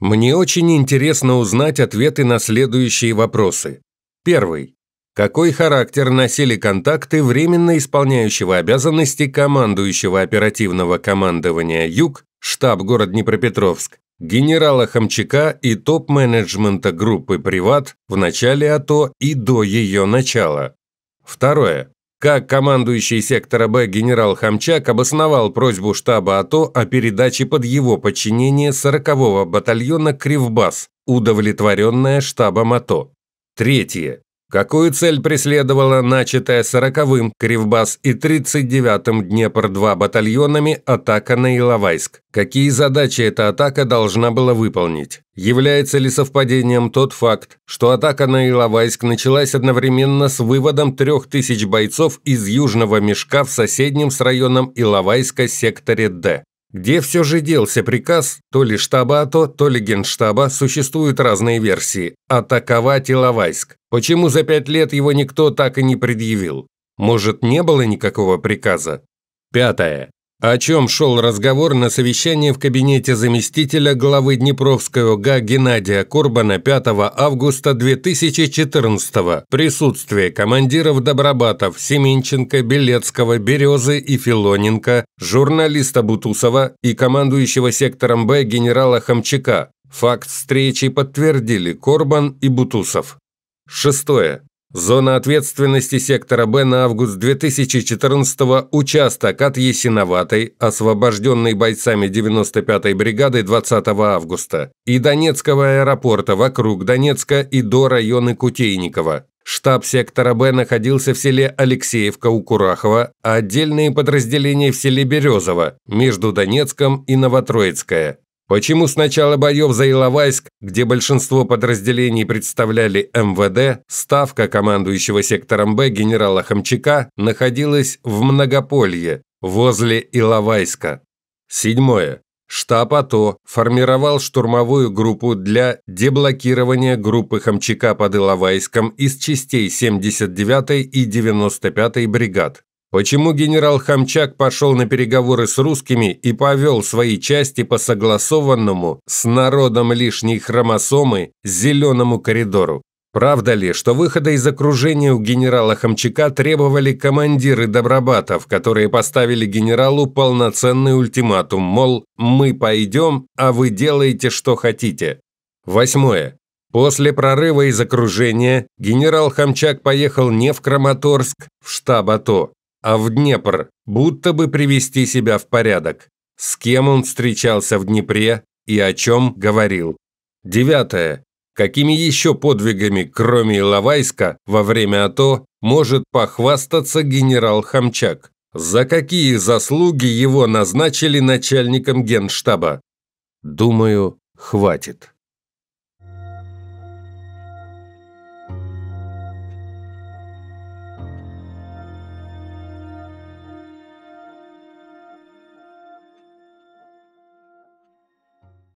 Мне очень интересно узнать ответы на следующие вопросы. Первый. Какой характер носили контакты временно исполняющего обязанности командующего оперативного командования «Юг» штаб город Днепропетровск, генерала Хамчака и топ-менеджмента группы «Приват» в начале АТО и до ее начала? Второе как командующий сектора Б генерал Хамчак обосновал просьбу штаба АТО о передаче под его подчинение 40-го батальона «Кривбас», удовлетворенная штабом АТО. Третье. Какую цель преследовала начатая сороковым м Кривбас и 39-м Днепр-2 батальонами атака на Иловайск? Какие задачи эта атака должна была выполнить? Является ли совпадением тот факт, что атака на Иловайск началась одновременно с выводом 3000 бойцов из Южного Мешка в соседнем с районом Иловайска секторе «Д»? Где все же делся приказ, то ли штаба АТО, то ли генштаба, существуют разные версии. Атаковать Иловайск. Почему за пять лет его никто так и не предъявил? Может, не было никакого приказа? Пятое. О чем шел разговор на совещании в кабинете заместителя главы Днепровской ОГА Геннадия Корбана 5 августа 2014 присутствие командиров Добробатов, Семенченко, Белецкого, Березы и Филоненко, журналиста Бутусова и командующего сектором Б генерала Хамчака. Факт встречи подтвердили Корбан и Бутусов. Шестое. Зона ответственности сектора Б на август 2014 участок от Есиноватой, освобожденный бойцами 95-й бригады 20 августа, и Донецкого аэропорта вокруг Донецка и до района Кутейникова. Штаб сектора Б находился в селе Алексеевка у Курахова, а отдельные подразделения в селе Березово, между Донецком и Новотроицкое. Почему с начала боев за Иловайск, где большинство подразделений представляли МВД, ставка командующего сектором Б генерала Хомчака находилась в Многополье, возле Иловайска? Седьмое. Штаб АТО формировал штурмовую группу для деблокирования группы Хомчака под Иловайском из частей 79-й и 95-й бригад. Почему генерал Хамчак пошел на переговоры с русскими и повел свои части по согласованному с народом лишней хромосомы зеленому коридору? Правда ли, что выхода из окружения у генерала Хамчака требовали командиры Добробатов, которые поставили генералу полноценный ультиматум, мол, мы пойдем, а вы делаете, что хотите? Восьмое. После прорыва из окружения генерал Хамчак поехал не в Краматорск, в штаб АТО а в Днепр, будто бы привести себя в порядок. С кем он встречался в Днепре и о чем говорил. Девятое. Какими еще подвигами, кроме Иловайска, во время АТО может похвастаться генерал Хамчак? За какие заслуги его назначили начальником генштаба? Думаю, хватит.